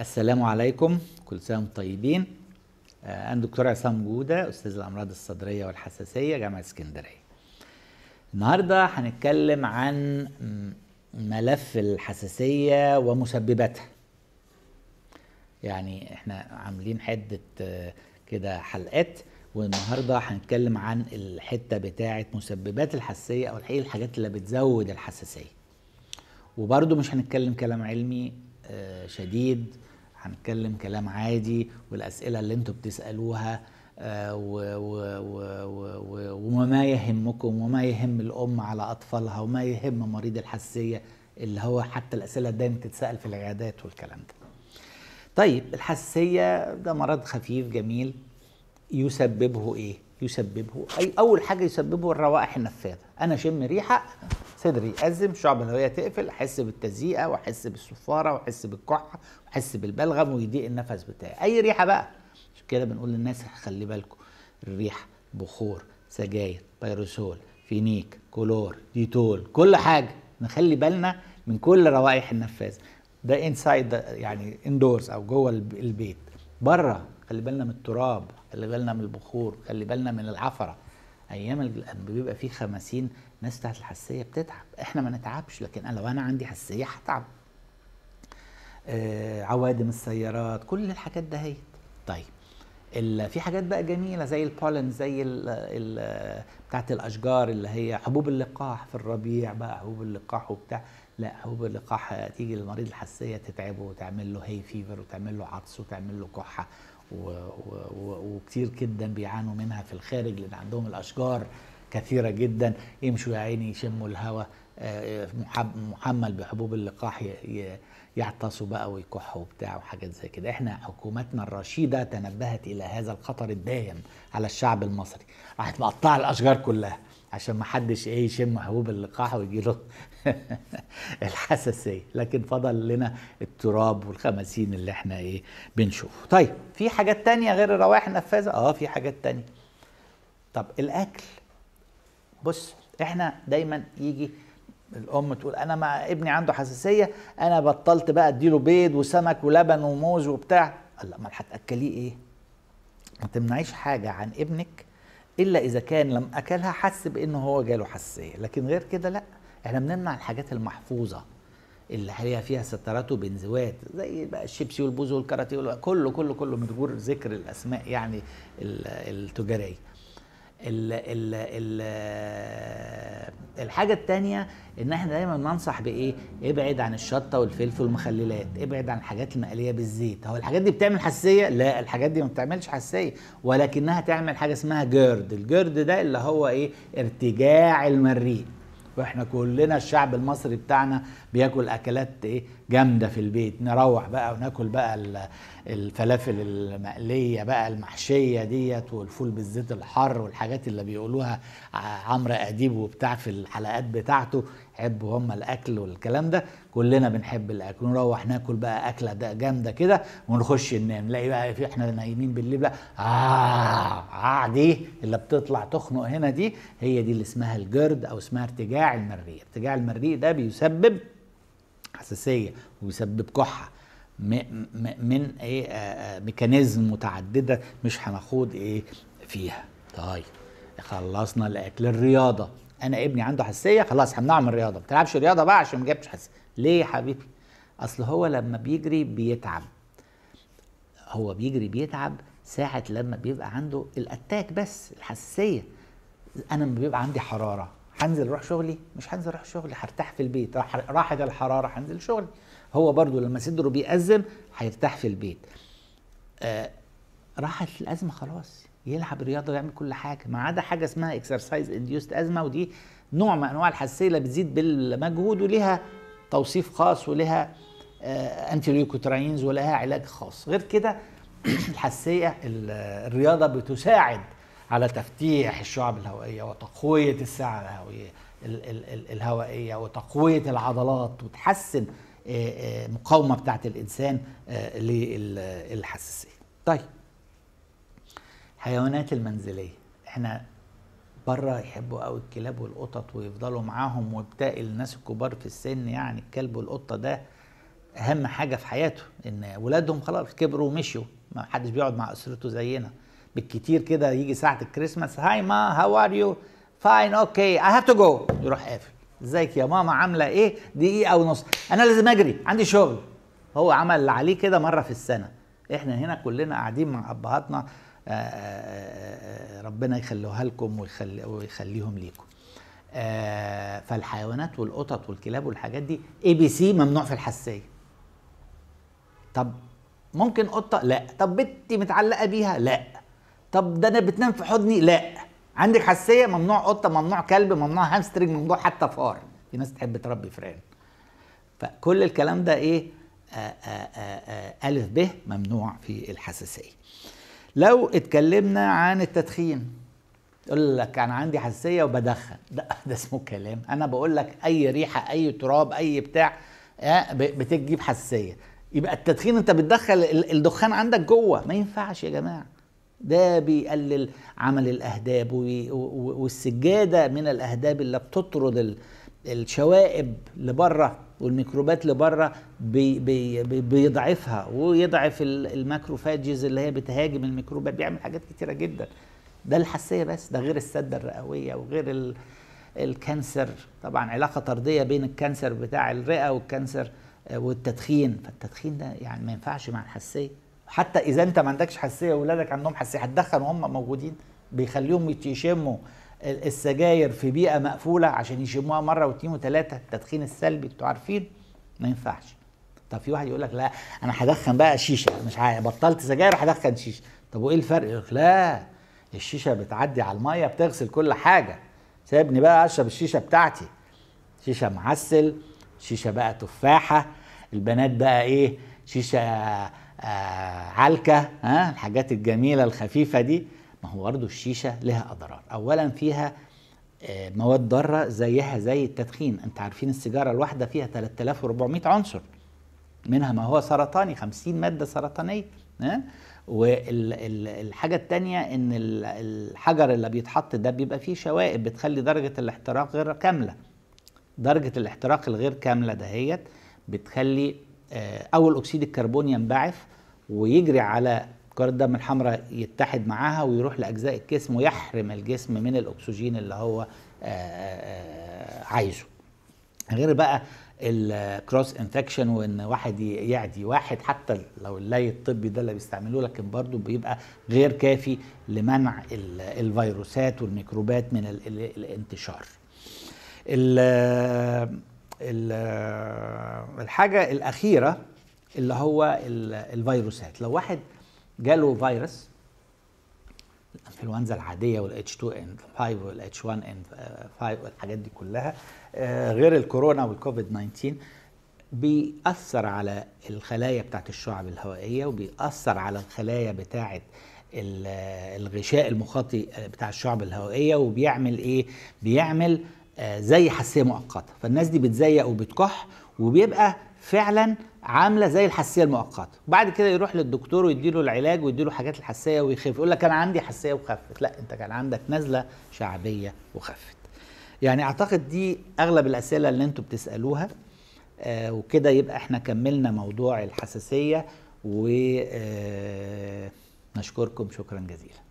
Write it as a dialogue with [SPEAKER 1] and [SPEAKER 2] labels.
[SPEAKER 1] السلام عليكم كل سنه وانتم طيبين آه، انا دكتور عصام جوده استاذ الامراض الصدريه والحساسيه جامعه اسكندريه النهارده هنتكلم عن ملف الحساسيه ومسبباتها يعني احنا عاملين حده آه، كده حلقات والنهارده هنتكلم عن الحته بتاعه مسببات الحساسيه او الحقيقه الحاجات اللي بتزود الحساسيه وبرده مش هنتكلم كلام علمي آه، شديد هنتكلم كلام عادي والاسئله اللي انتوا بتسالوها آه، وما يهمكم وما يهم الام على اطفالها وما يهم مريض الحساسيه اللي هو حتى الاسئله دايما تتسال في العيادات والكلام ده. طيب الحساسيه ده مرض خفيف جميل يسببه ايه؟ يسببه اي اول حاجه يسببه الروائح النفاذه انا اشم ريحه صدري يأزم الشعب الهوية تقفل احس بالتزييقه واحس بالصفاره واحس بالكحه واحس بالبلغم ويضيق النفس بتاعي اي ريحه بقى عشان كده بنقول للناس خلي بالكم الريحه بخور سجاير بيروسول فينيك كلور ديتول كل حاجه نخلي بالنا من كل روائح النفاذ ده انسايد يعني اندورز او جوه البيت بره خلي بالنا من التراب خلي بالنا من البخور خلي بالنا من العفره ايام لما بيبقى فيه خمسين ناس بتاعت الحساسيه بتتعب احنا ما نتعبش لكن انا لو انا عندي حساسيه هتعب آه عوادم السيارات كل الحاجات دهيت طيب في حاجات بقى جميله زي البولن زي ال بتاعت الاشجار اللي هي حبوب اللقاح في الربيع بقى حبوب اللقاح وبتاع لا حبوب اللقاح تيجي للمريض الحساسيه تتعبه وتعمل له هي فيفر وتعمل له عطس وتعمل له كحه وكتير جدا بيعانوا منها في الخارج لان عندهم الاشجار كثيره جدا يمشوا يا عيني يشموا الهواء آه، محمل بحبوب اللقاح يعطسوا بقى ويكحوا وبتاع وحاجات زي كده احنا حكومتنا الرشيده تنبهت الى هذا الخطر الدايم على الشعب المصري راحت مقطعه الاشجار كلها عشان ما حدش ايه يشم حبوب اللقاح ويجي له الحساسيه لكن فضل لنا التراب والخماسين اللي احنا ايه بنشوفه طيب في حاجات تانية غير الروائح النفاذه اه في حاجات تانية طب الاكل بص احنا دايما يجي الام تقول انا ما ابني عنده حساسيه انا بطلت بقى اديله بيض وسمك ولبن وموز وبتاع لا ما هتاكليه ايه ما تمنعيش حاجه عن ابنك الا اذا كان لما اكلها حس بانه هو جاله حساسيه لكن غير كده لا احنا بنمنع الحاجات المحفوظه اللي هي فيها سترات وبنزوات زي بقى الشيبسي والبوز والكاراتيه كله كله كله, كله من غير ذكر الاسماء يعني التجاريه ال ال ال الحاجه التانية ان احنا دايما بننصح بايه ابعد عن الشطه والفلفل والمخللات ابعد عن الحاجات المقليه بالزيت هو الحاجات دي بتعمل حساسيه لا الحاجات دي ما بتعملش حساسيه ولكنها تعمل حاجه اسمها جرد، الجرد ده اللي هو ايه ارتجاع المريء واحنا كلنا الشعب المصري بتاعنا بياكل اكلات ايه جامده في البيت نروح بقى وناكل بقى الفلافل المقليه بقى المحشيه ديت والفول بالزيت الحار والحاجات اللي بيقولوها عمرو اديب وبتاع في الحلقات بتاعته يحبوا هم الاكل والكلام ده كلنا بنحب الاكل نروح ناكل بقى اكله ده جامده كده ونخش ننام نلاقي بقى في احنا نايمين بالليل بقى آه, اه دي اللي بتطلع تخنق هنا دي هي دي اللي اسمها الجرد او اسمها ارتجاع المريء ارتجاع المريء ده بيسبب حساسيه وبيسبب كحه من ايه آه، آه، ميكانيزم متعدده مش هنخوض ايه فيها طيب خلصنا الاكل الرياضه انا ابني عنده حساسيه خلاص همنعه من الرياضه ما تلعبش رياضه بقى عشان ما جابش حساسيه ليه يا حبيبي اصل هو لما بيجري بيتعب هو بيجري بيتعب ساعه لما بيبقى عنده الاتاك بس الحساسيه انا لما بيبقى عندي حراره هنزل اروح شغلي مش هنزل اروح شغلي هرتاح في البيت راحت الحراره هنزل شغلي هو برضو لما صدره بيأزم هيرتاح في البيت آه راحت الازمه خلاص يلعب رياضه ويعمل كل حاجه ما عدا حاجه اسمها اكسرسايز انديوست ازمه ودي نوع من انواع الحساسيه اللي بتزيد بالمجهود وليها توصيف خاص ولها انتي آه، ولها علاج خاص غير كده الحساسيه الرياضه بتساعد على تفتيح الشعب الهوائيه وتقويه الساعه الهوائيه الهوائيه وتقويه العضلات وتحسن آه، آه، مقاومه بتاعه الانسان للحساسيه طيب حيوانات المنزليه احنا بره يحبوا قوي الكلاب والقطط ويفضلوا معاهم وبتاع الناس الكبار في السن يعني الكلب والقطه ده اهم حاجه في حياته ان ولادهم خلاص كبروا ومشيوا ما حدش بيقعد مع اسرته زينا بالكتير كده يجي ساعه الكريسماس هاي ما هاو ار يو فاين اوكي اي هاف تو جو يروح قافل ازيك يا ماما عامله ايه دقيقه ونص انا لازم اجري عندي شغل هو عمل اللي عليه كده مره في السنه احنا هنا كلنا قاعدين مع ابهاتنا آه، آه، آه، ربنا يخلوها لكم ويخلي ويخليهم ليكم فالحيوانات والقطط والكلاب والحاجات دي اي بي سي ممنوع في الحساسيه طب ممكن قطه لا طب بنتي متعلقه بيها لا طب ده انا بتنام في حضني لا عندك حساسيه ممنوع قطه ممنوع كلب ممنوع هامسترنج ممنوع حتى فار في ناس تحب تربي فران فكل الكلام ده ايه آآ آآ الف ب ممنوع في الحساسيه لو اتكلمنا عن التدخين يقول لك انا عندي حساسيه وبدخن ده ده اسمه كلام انا بقول لك اي ريحه اي تراب اي بتاع آه، بتجيب حساسيه يبقى التدخين انت بتدخل الدخان عندك جوه ما ينفعش يا جماعه ده بيقلل عمل الاهداب والسجاده من الاهداب اللي بتطرد الشوائب لبره والميكروبات اللي بره بيضعفها ويضعف الماكروفاجز اللي هي بتهاجم الميكروبات بيعمل حاجات كتيره جدا ده الحساسيه بس ده غير السده الرئويه وغير الكانسر طبعا علاقه طرديه بين الكانسر بتاع الرئه والكانسر آه، والتدخين فالتدخين ده يعني ما ينفعش مع الحساسيه حتى اذا انت ما عندكش حساسيه واولادك عندهم حساسيه هتدخن وهم موجودين بيخليهم يشموا السجاير في بيئه مقفوله عشان يشموها مره واثنين وثلاثه التدخين السلبي انتوا عارفين ما ينفعش طب في واحد يقول لك لا انا هدخن بقى شيشه مش عارف بطلت سجاير هدخن شيشه طب وايه الفرق يقول لك لا الشيشه بتعدي على الميه بتغسل كل حاجه سيبني بقى اشرب الشيشه بتاعتي شيشه معسل شيشه بقى تفاحه البنات بقى ايه شيشه آه علكه ها الحاجات الجميله الخفيفه دي ما هو برضه الشيشه لها اضرار اولا فيها آه، مواد ضاره زيها زي التدخين انت عارفين السيجاره الواحده فيها 3400 عنصر منها ما هو سرطاني 50 ماده سرطانيه ها والحاجه الثانيه ان الحجر اللي بيتحط ده بيبقى فيه شوائب بتخلي درجه الاحتراق غير كامله درجه الاحتراق الغير كامله دهيت بتخلي آه، اول اكسيد الكربون ينبعث ويجري على كرة الدم الحمراء يتحد معاها ويروح لاجزاء الجسم ويحرم الجسم من الاكسجين اللي هو آه، آه، عايزه غير بقى الكروس انفكشن وان واحد يعدي واحد حتى لو اللي الطبي ده اللي بيستعملوه لكن برضه بيبقى غير كافي لمنع الفيروسات والميكروبات من الانتشار الحاجه الاخيره اللي هو الفيروسات لو واحد جاله فيروس الانفلونزا العاديه والاتش 2 ان 5 والاتش 1 ان 5 والحاجات دي كلها آه، غير الكورونا والكوفيد 19 بيأثر على الخلايا بتاعت الشعب الهوائيه وبيأثر على الخلايا بتاعت الغشاء المخاطي بتاع الشعب الهوائيه وبيعمل ايه؟ بيعمل آه، زي حساسيه مؤقته فالناس دي بتزيق وبتكح وبيبقى فعلا عامله زي الحساسيه المؤقته وبعد كده يروح للدكتور ويديله العلاج ويديله حاجات الحساسيه ويخف يقول لك انا عندي حساسيه وخفت لا انت كان عندك نزله شعبيه وخفت يعني اعتقد دي اغلب الاسئله اللي انتم بتسالوها آه وكده يبقى احنا كملنا موضوع الحساسيه ونشكركم آه، شكرا جزيلا